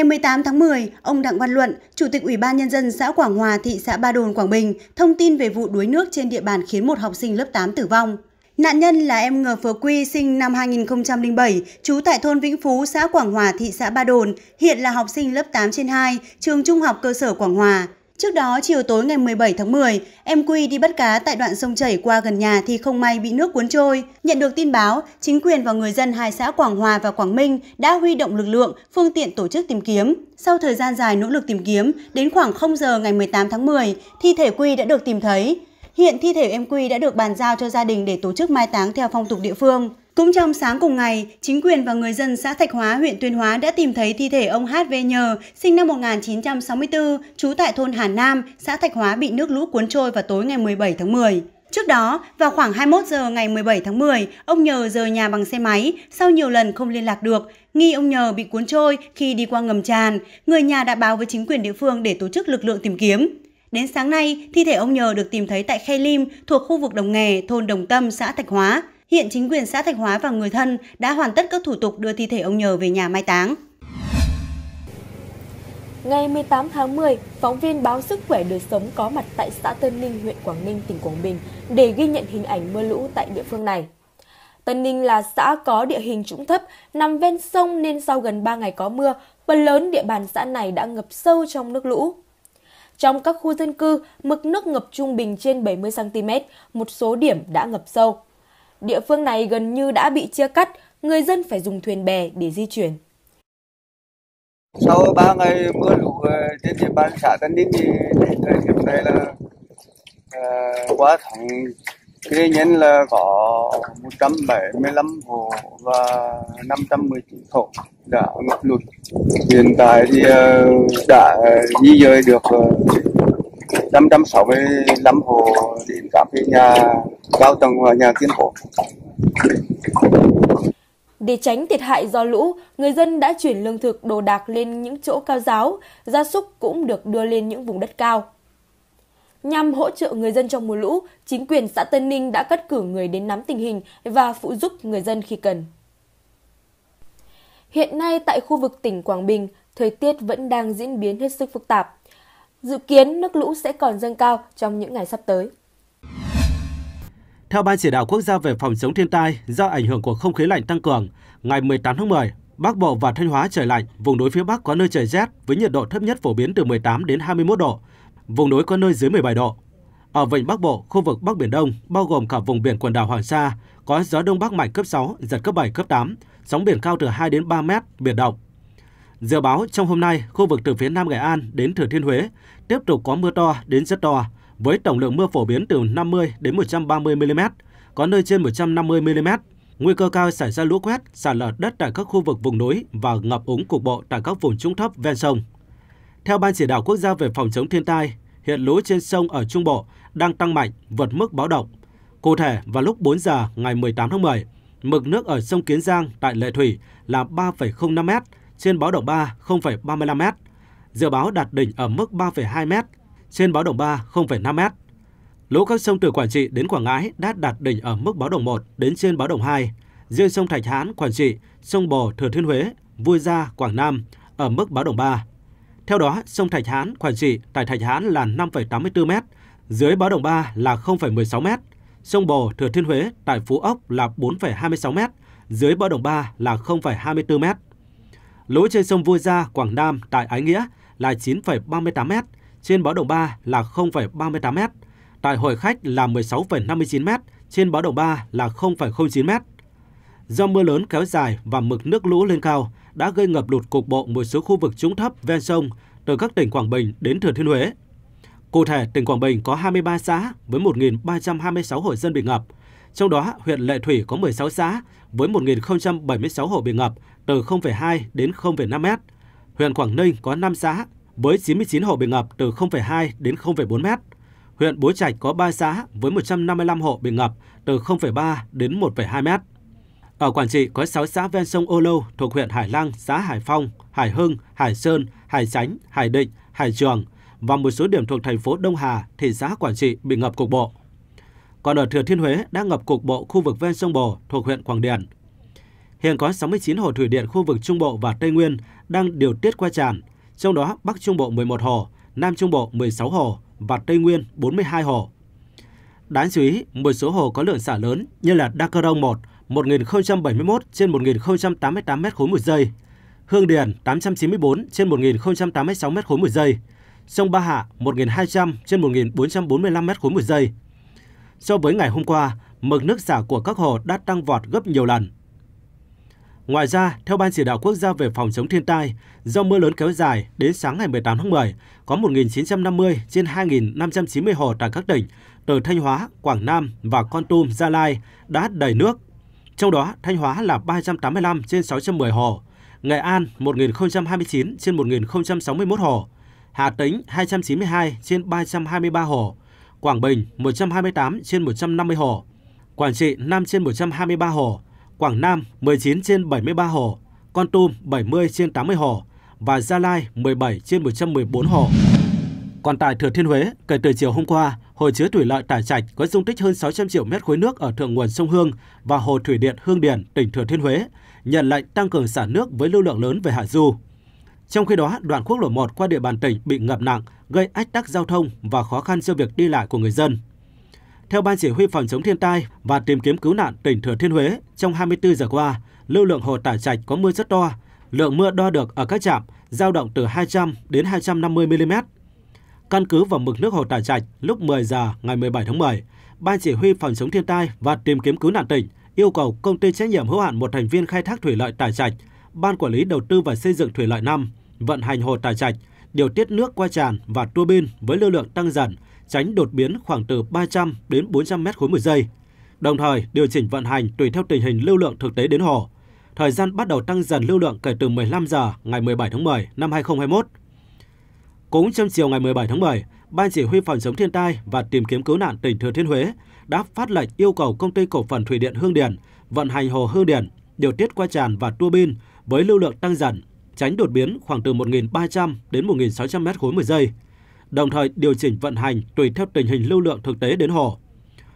Ngày 18 tháng 10, ông Đặng Văn Luận, Chủ tịch Ủy ban Nhân dân xã Quảng Hòa, thị xã Ba Đồn, Quảng Bình, thông tin về vụ đuối nước trên địa bàn khiến một học sinh lớp 8 tử vong. Nạn nhân là em Ngờ Phớ Quy, sinh năm 2007, trú tại thôn Vĩnh Phú, xã Quảng Hòa, thị xã Ba Đồn, hiện là học sinh lớp 8 trên 2, trường trung học cơ sở Quảng Hòa. Trước đó, chiều tối ngày 17 tháng 10, em Quy đi bắt cá tại đoạn sông chảy qua gần nhà thì không may bị nước cuốn trôi. Nhận được tin báo, chính quyền và người dân hai xã Quảng Hòa và Quảng Minh đã huy động lực lượng, phương tiện tổ chức tìm kiếm. Sau thời gian dài nỗ lực tìm kiếm, đến khoảng 0 giờ ngày 18 tháng 10, thi thể Quy đã được tìm thấy. Hiện thi thể em Quy đã được bàn giao cho gia đình để tổ chức mai táng theo phong tục địa phương. Cũng trong sáng cùng ngày, chính quyền và người dân xã Thạch Hóa, huyện Tuyên Hóa đã tìm thấy thi thể ông HV Nhờ, sinh năm 1964, trú tại thôn Hà Nam, xã Thạch Hóa bị nước lũ cuốn trôi vào tối ngày 17 tháng 10. Trước đó, vào khoảng 21 giờ ngày 17 tháng 10, ông Nhờ rời nhà bằng xe máy, sau nhiều lần không liên lạc được, nghi ông Nhờ bị cuốn trôi khi đi qua ngầm tràn, người nhà đã báo với chính quyền địa phương để tổ chức lực lượng tìm kiếm. Đến sáng nay, thi thể ông Nhờ được tìm thấy tại Khe Lim thuộc khu vực Đồng Nghè, thôn Đồng Tâm, xã Thạch Hóa. Hiện chính quyền xã Thạch Hóa và người thân đã hoàn tất các thủ tục đưa thi thể ông Nhờ về nhà mai táng. Ngày 18 tháng 10, phóng viên báo Sức khỏe đời sống có mặt tại xã Tân Ninh, huyện Quảng Ninh, tỉnh Quảng Bình để ghi nhận hình ảnh mưa lũ tại địa phương này. Tân Ninh là xã có địa hình trũng thấp, nằm ven sông nên sau gần 3 ngày có mưa, phần lớn địa bàn xã này đã ngập sâu trong nước lũ. Trong các khu dân cư, mực nước ngập trung bình trên 70cm, một số điểm đã ngập sâu địa phương này gần như đã bị chia cắt, người dân phải dùng thuyền bè để di chuyển. Sau 3 ngày mưa lũ ờ, trên địa bàn xã Tân Ninh thì đến thời điểm này là uh, ờ, quá thẳng kia nhận là có 175 hộ và 519 hộ đã ngập lụt. Hiện tại thì ờ, đã di dời được 565 hồ đến cả phía nhà cao tầng và nhà kiên cố. Để tránh thiệt hại do lũ, người dân đã chuyển lương thực đồ đạc lên những chỗ cao giáo, gia súc cũng được đưa lên những vùng đất cao. Nhằm hỗ trợ người dân trong mùa lũ, chính quyền xã Tân Ninh đã cất cử người đến nắm tình hình và phụ giúp người dân khi cần. Hiện nay tại khu vực tỉnh Quảng Bình, thời tiết vẫn đang diễn biến hết sức phức tạp. Dự kiến nước lũ sẽ còn dâng cao trong những ngày sắp tới. Theo Ban Chỉ đạo Quốc gia về phòng chống thiên tai, do ảnh hưởng của không khí lạnh tăng cường, ngày 18 tháng 10, Bắc Bộ và Thanh Hóa trời lạnh, vùng núi phía Bắc có nơi trời rét với nhiệt độ thấp nhất phổ biến từ 18 đến 21 độ, vùng núi có nơi dưới 17 độ. Ở vịnh Bắc Bộ, khu vực Bắc Biển Đông, bao gồm cả vùng biển quần đảo Hoàng Sa, có gió đông bắc mạnh cấp 6, giật cấp 7, cấp 8, sóng biển cao từ 2 đến 3 mét, biển động. Dự báo trong hôm nay, khu vực từ phía Nam Nghệ An đến Thừa Thiên Huế tiếp tục có mưa to đến rất to, với tổng lượng mưa phổ biến từ 50 đến 130 mm, có nơi trên 150 mm. Nguy cơ cao xảy ra lũ quét, sạt lở đất tại các khu vực vùng núi và ngập úng cục bộ tại các vùng trũng thấp ven sông. Theo Ban chỉ đạo quốc gia về phòng chống thiên tai, hiện lũ trên sông ở Trung Bộ đang tăng mạnh, vượt mức báo động. Cụ thể, vào lúc 4 giờ ngày 18 tháng 10, mực nước ở sông Kiến Giang tại Lệ Thủy là 3,05 m, trên báo động 3 0,35m, dự báo đạt đỉnh ở mức 3,2m, trên báo động 3 0,5m. Lũ các sông từ Quảng Trị đến Quảng Ngãi đã đạt đỉnh ở mức báo động 1 đến trên báo động 2, riêng sông Thạch Hãn, Quảng Trị, sông Bồ, Thừa Thiên Huế, Vui Gia, Quảng Nam ở mức báo động 3. Theo đó, sông Thạch Hãn, Quảng Trị tại Thạch Hãn là 5,84m, dưới báo động 3 là 0,16m. Sông Bồ, Thừa Thiên Huế tại Phú Ốc là 4,26m, dưới báo động 3 là 0,24m. Lũ trên sông vui Gia, Quảng Nam tại Ái Nghĩa là 9,38m, trên báo động 3 là 0,38m, tại Hội Khách là 16,59m, trên báo động 3 là 0,09m. Do mưa lớn kéo dài và mực nước lũ lên cao đã gây ngập lụt cục bộ một số khu vực trũng thấp ven sông từ các tỉnh Quảng Bình đến Thừa Thiên Huế. Cụ thể, tỉnh Quảng Bình có 23 xã với 1.326 hộ dân bị ngập, trong đó, huyện Lệ Thủy có 16 xã với 1.076 hộ bị ngập từ 0,2 đến 0,5 m. Huyện Quảng Ninh có 5 xã với 99 hộ bị ngập từ 0,2 đến 0,4 m. Huyện Bố Trạch có 3 xã với 155 hộ bị ngập từ 0,3 đến 1,2 m. Ở Quảng Trị có 6 xã ven sông Ô Lâu thuộc huyện Hải Lăng, xã Hải Phong, Hải Hưng, Hải Sơn, Hải Chánh, Hải Định, Hải Trường và một số điểm thuộc thành phố Đông Hà, thị xã Quảng Trị bị ngập cục bộ. Còn ở Thừa Thiên Huế đang ngập cục bộ khu vực ven sông Bồ thuộc huyện Quảng Điền. Hiện có 69 hồ thủy điện khu vực Trung Bộ và Tây Nguyên đang điều tiết qua tràn, trong đó Bắc Trung Bộ 11 hồ, Nam Trung Bộ 16 hồ và Tây Nguyên 42 hồ. Đáng chú ý, một số hồ có lượng xả lớn như là Đa Cơ Đông 1, 1071 trên 1088 m khối một giây, Hương Điền 894 trên 1086 m khối một giây, sông Ba Hạ 1200 trên 1445 m khối một giây, So với ngày hôm qua, mực nước xả của các hồ đã tăng vọt gấp nhiều lần. Ngoài ra, theo Ban Chỉ đạo Quốc gia về phòng chống thiên tai, do mưa lớn kéo dài đến sáng ngày 18 tháng 10, có 1.950 trên 2.590 hồ tại các tỉnh từ Thanh Hóa, Quảng Nam và Con Tum, Gia Lai đã đầy nước. Trong đó, Thanh Hóa là 385 trên 610 hồ, Nghệ An 1.029 trên 1.061 hồ, Hà Tĩnh 292 trên 323 hồ, Quảng Bình 128 trên 150 hồ, Quảng Trị 5 trên 123 hồ, Quảng Nam 19 trên 73 hồ, Con Tum 70 trên 80 hồ và Gia Lai 17 trên 114 hồ. Còn tại Thừa Thiên Huế, kể từ chiều hôm qua, hồ chứa thủy lợi Tải Trạch có dung tích hơn 600 triệu mét khối nước ở thượng nguồn sông Hương và hồ thủy điện Hương Điền, tỉnh Thừa Thiên Huế, nhận lệnh tăng cường xả nước với lưu lượng lớn về hạ du. Trong khi đó, đoạn quốc lộ 1 qua địa bàn tỉnh bị ngập nặng, gây ách tắc giao thông và khó khăn cho việc đi lại của người dân. Theo Ban Chỉ huy Phòng chống thiên tai và tìm kiếm cứu nạn tỉnh Thừa Thiên Huế, trong 24 giờ qua, lưu lượng hồ tả trạch có mưa rất to, lượng mưa đo được ở các trạm giao động từ 200 đến 250 mm. Căn cứ vào mực nước hồ tả trạch lúc 10 giờ ngày 17 tháng 10, Ban Chỉ huy Phòng chống thiên tai và tìm kiếm cứu nạn tỉnh yêu cầu công ty trách nhiệm hữu hạn một thành viên khai thác thủy lợi tả trạch Ban Quản lý Đầu tư và Xây dựng Thủy lợi 5 vận hành hồ Tài Trạch, điều tiết nước qua tràn và tua bin với lưu lượng tăng dần, tránh đột biến khoảng từ 300 đến 400 mét khối một giây. Đồng thời, điều chỉnh vận hành tùy theo tình hình lưu lượng thực tế đến hồ. Thời gian bắt đầu tăng dần lưu lượng kể từ 15 giờ ngày 17 tháng 10 năm 2021. Cũng trong chiều ngày 17 tháng 10, Ban Chỉ huy Phòng chống thiên tai và tìm kiếm cứu nạn tỉnh Thừa Thiên Huế đã phát lệnh yêu cầu công ty cổ phần thủy điện Hương Điền vận hành hồ Hương Điền điều tiết qua tràn và tua bin với lưu lượng tăng dần, tránh đột biến khoảng từ 1.300 đến 1.600 m khối một giây, đồng thời điều chỉnh vận hành tùy theo tình hình lưu lượng thực tế đến hồ.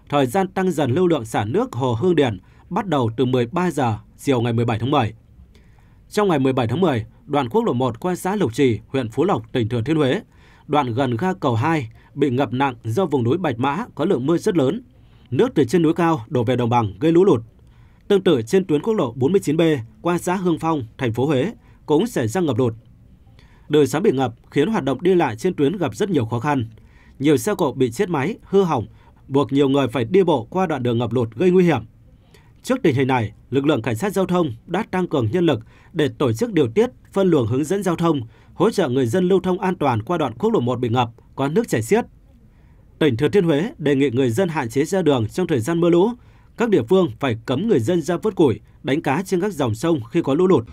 Thời gian tăng dần lưu lượng xả nước hồ Hương Điền bắt đầu từ 13 giờ chiều ngày 17 tháng 10. Trong ngày 17 tháng 10, đoạn quốc lộ 1 qua xã Lộc Trì, huyện Phú Lộc, tỉnh Thừa Thiên Huế, đoạn gần ga cầu 2 bị ngập nặng do vùng núi Bạch Mã có lượng mưa rất lớn. Nước từ trên núi cao đổ về đồng bằng gây lũ lụt. Tương tự trên tuyến quốc lộ 49B qua xã Hương Phong, thành phố Huế cũng xảy ra ngập lụt. Đường xóm bị ngập khiến hoạt động đi lại trên tuyến gặp rất nhiều khó khăn. Nhiều xe cộ bị chết máy, hư hỏng, buộc nhiều người phải đi bộ qua đoạn đường ngập lụt gây nguy hiểm. Trước tình hình này, lực lượng cảnh sát giao thông đã tăng cường nhân lực để tổ chức điều tiết, phân luồng hướng dẫn giao thông, hỗ trợ người dân lưu thông an toàn qua đoạn quốc lộ 1 bị ngập có nước chảy xiết. Tỉnh Thừa Thiên Huế đề nghị người dân hạn chế ra đường trong thời gian mưa lũ, các địa phương phải cấm người dân ra vớt củi, đánh cá trên các dòng sông khi có lũ lụt.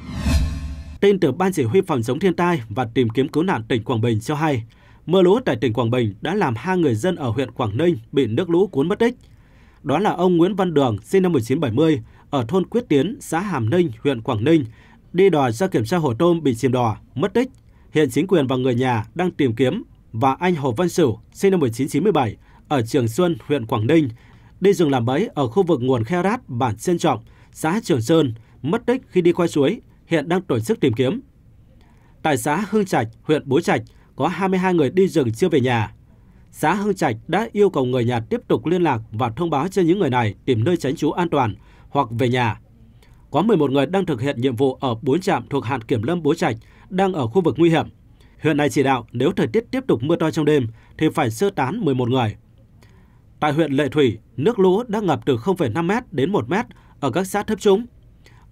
Tin từ Ban Chỉ huy Phòng chống thiên tai và tìm kiếm cứu nạn tỉnh Quảng Bình cho hay, mưa lũ tại tỉnh Quảng Bình đã làm hai người dân ở huyện Quảng Ninh bị nước lũ cuốn mất tích. Đó là ông Nguyễn Văn Đường, sinh năm 1970, ở thôn Quyết Tiến, xã Hàm Ninh, huyện Quảng Ninh, đi đò ra kiểm tra hồ tôm bị chìm đò, mất tích. Hiện chính quyền và người nhà đang tìm kiếm và anh Hồ Văn Sửu, sinh năm 1997, ở Trường Xuân, huyện Quảng Ninh, đi rừng làm bẫy ở khu vực nguồn khe rát bản Sen Trọng, xã Trường Sơn, mất tích khi đi qua suối, hiện đang tổ chức tìm kiếm. Tại xã Hương Trạch, huyện Bố Trạch có 22 người đi rừng chưa về nhà. Xã Hương Trạch đã yêu cầu người nhà tiếp tục liên lạc và thông báo cho những người này tìm nơi tránh trú an toàn hoặc về nhà. Có 11 người đang thực hiện nhiệm vụ ở 4 trạm thuộc hạt kiểm lâm Bố Trạch đang ở khu vực nguy hiểm. Huyện này chỉ đạo nếu thời tiết tiếp tục mưa to trong đêm thì phải sơ tán 11 người Tại huyện Lệ Thủy, nước lũ đã ngập từ 0,5m đến 1m ở các xã thấp trũng.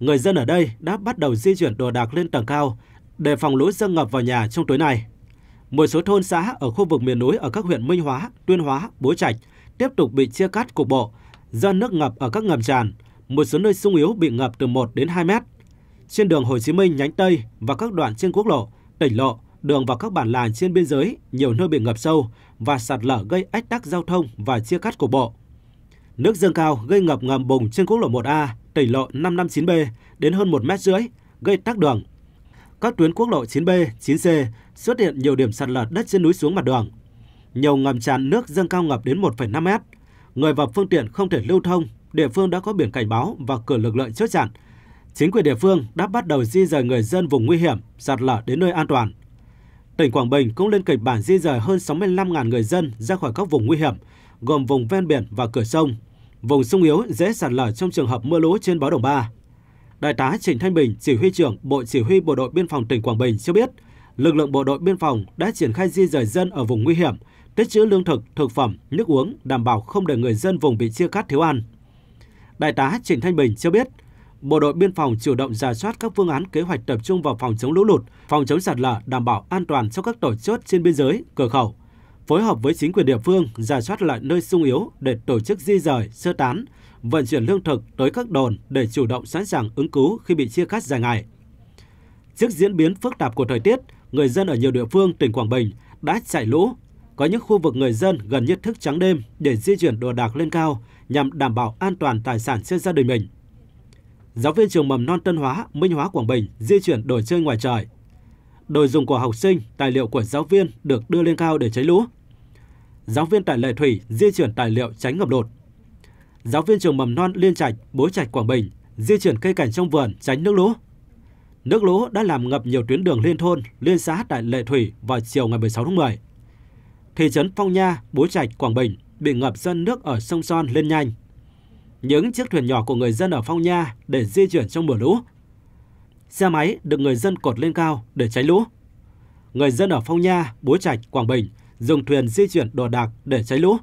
Người dân ở đây đã bắt đầu di chuyển đồ đạc lên tầng cao để phòng lũ dâng ngập vào nhà trong tối nay. Một số thôn xã ở khu vực miền núi ở các huyện Minh Hóa, Tuyên Hóa, Bố Trạch tiếp tục bị chia cắt cục bộ do nước ngập ở các ngầm tràn, một số nơi sung yếu bị ngập từ 1 đến 2 mét. Trên đường Hồ Chí Minh nhánh Tây và các đoạn trên quốc lộ, tỉnh lộ Đường vào các bản làng trên biên giới nhiều nơi bị ngập sâu và sạt lở gây ách tắc giao thông và chia cắt cục bộ. Nước dâng cao gây ngập ngầm bùng trên quốc lộ 1A, tỉnh lộ 559B đến hơn 1 mét rưỡi, gây tắc đường. Các tuyến quốc lộ 9B, 9C xuất hiện nhiều điểm sạt lở đất trên núi xuống mặt đường. Nhiều ngầm tràn nước dâng cao ngập đến 1,5 mét. Người và phương tiện không thể lưu thông, địa phương đã có biển cảnh báo và cử lực lượng chốt chặn. Chính quyền địa phương đã bắt đầu di rời người dân vùng nguy hiểm, sạt lở đến nơi an toàn. Tỉnh Quảng Bình cũng lên kịch bản di rời hơn 65.000 người dân ra khỏi các vùng nguy hiểm, gồm vùng ven biển và cửa sông, vùng sung yếu dễ sạt lở trong trường hợp mưa lũ trên báo động 3. Đại tá Trịnh Thanh Bình, chỉ huy trưởng Bộ Chỉ huy Bộ đội Biên phòng tỉnh Quảng Bình cho biết, lực lượng bộ đội biên phòng đã triển khai di rời dân ở vùng nguy hiểm, tích trữ lương thực, thực phẩm, nước uống đảm bảo không để người dân vùng bị chia cắt thiếu ăn. Đại tá Trịnh Thanh Bình cho biết, bộ đội biên phòng chủ động ra soát các phương án kế hoạch tập trung vào phòng chống lũ lụt, phòng chống sạt lở, đảm bảo an toàn cho các tổ chốt trên biên giới, cửa khẩu, phối hợp với chính quyền địa phương ra soát lại nơi sung yếu để tổ chức di rời, sơ tán, vận chuyển lương thực tới các đồn để chủ động sẵn sàng ứng cứu khi bị chia cắt dài ngày. Trước diễn biến phức tạp của thời tiết, người dân ở nhiều địa phương tỉnh Quảng Bình đã chạy lũ. Có những khu vực người dân gần nhất thức trắng đêm để di chuyển đồ đạc lên cao nhằm đảm bảo an toàn tài sản trên gia đình mình giáo viên trường mầm non Tân Hóa, Minh Hóa Quảng Bình di chuyển đổi chơi ngoài trời. Đồ dùng của học sinh, tài liệu của giáo viên được đưa lên cao để tránh lũ. Giáo viên tại Lệ Thủy di chuyển tài liệu tránh ngập lụt. Giáo viên trường mầm non Liên Trạch, Bố Trạch Quảng Bình di chuyển cây cảnh trong vườn tránh nước lũ. Nước lũ đã làm ngập nhiều tuyến đường liên thôn, liên xã tại Lệ Thủy vào chiều ngày 16 tháng 10. Thị trấn Phong Nha, Bố Trạch, Quảng Bình bị ngập dân nước ở sông Son lên nhanh những chiếc thuyền nhỏ của người dân ở Phong Nha để di chuyển trong mùa lũ. Xe máy được người dân cột lên cao để tránh lũ. Người dân ở Phong Nha, Bố Trạch, Quảng Bình dùng thuyền di chuyển đồ đạc để tránh lũ.